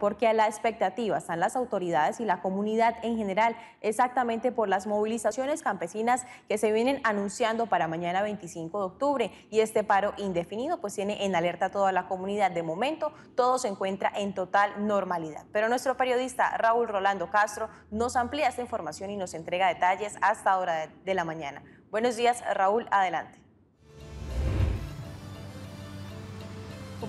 porque a la expectativa están las autoridades y la comunidad en general, exactamente por las movilizaciones campesinas que se vienen anunciando para mañana 25 de octubre. Y este paro indefinido pues tiene en alerta a toda la comunidad. De momento todo se encuentra en total normalidad. Pero nuestro periodista Raúl Rolando Castro nos amplía esta información y nos entrega detalles hasta hora de la mañana. Buenos días Raúl, adelante.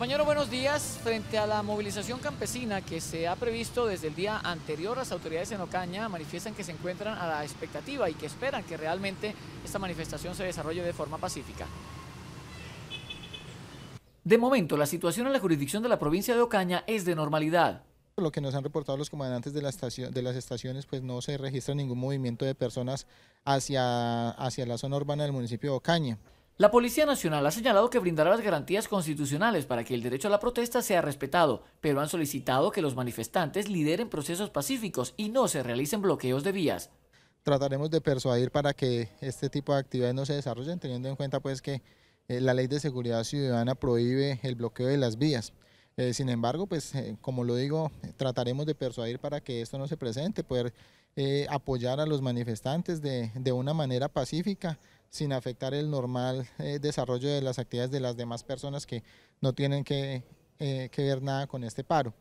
Compañero, buenos días. Frente a la movilización campesina que se ha previsto desde el día anterior, las autoridades en Ocaña manifiestan que se encuentran a la expectativa y que esperan que realmente esta manifestación se desarrolle de forma pacífica. De momento, la situación en la jurisdicción de la provincia de Ocaña es de normalidad. Lo que nos han reportado los comandantes de, de las estaciones, pues no se registra ningún movimiento de personas hacia, hacia la zona urbana del municipio de Ocaña. La Policía Nacional ha señalado que brindará las garantías constitucionales para que el derecho a la protesta sea respetado, pero han solicitado que los manifestantes lideren procesos pacíficos y no se realicen bloqueos de vías. Trataremos de persuadir para que este tipo de actividades no se desarrollen, teniendo en cuenta pues que eh, la Ley de Seguridad Ciudadana prohíbe el bloqueo de las vías. Eh, sin embargo, pues eh, como lo digo, trataremos de persuadir para que esto no se presente, poder eh, apoyar a los manifestantes de, una manera pacífica, sin afectar el normal desarrollo de las actividades de las demás personas que no tienen que, que ver nada con este paro.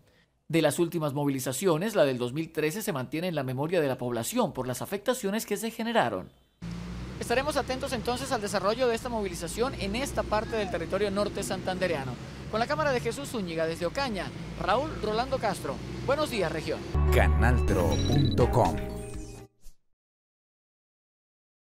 De las últimas movilizaciones, la del 2013 se mantiene en la memoria de la población por las afectaciones que se generaron. Estaremos atentos entonces al desarrollo de esta movilización en esta parte del territorio norte santandereano. Con la cámara de Jesús Zúñiga desde Ocaña, Raúl Rolando Castro. Buenos días, región. Canaltro.com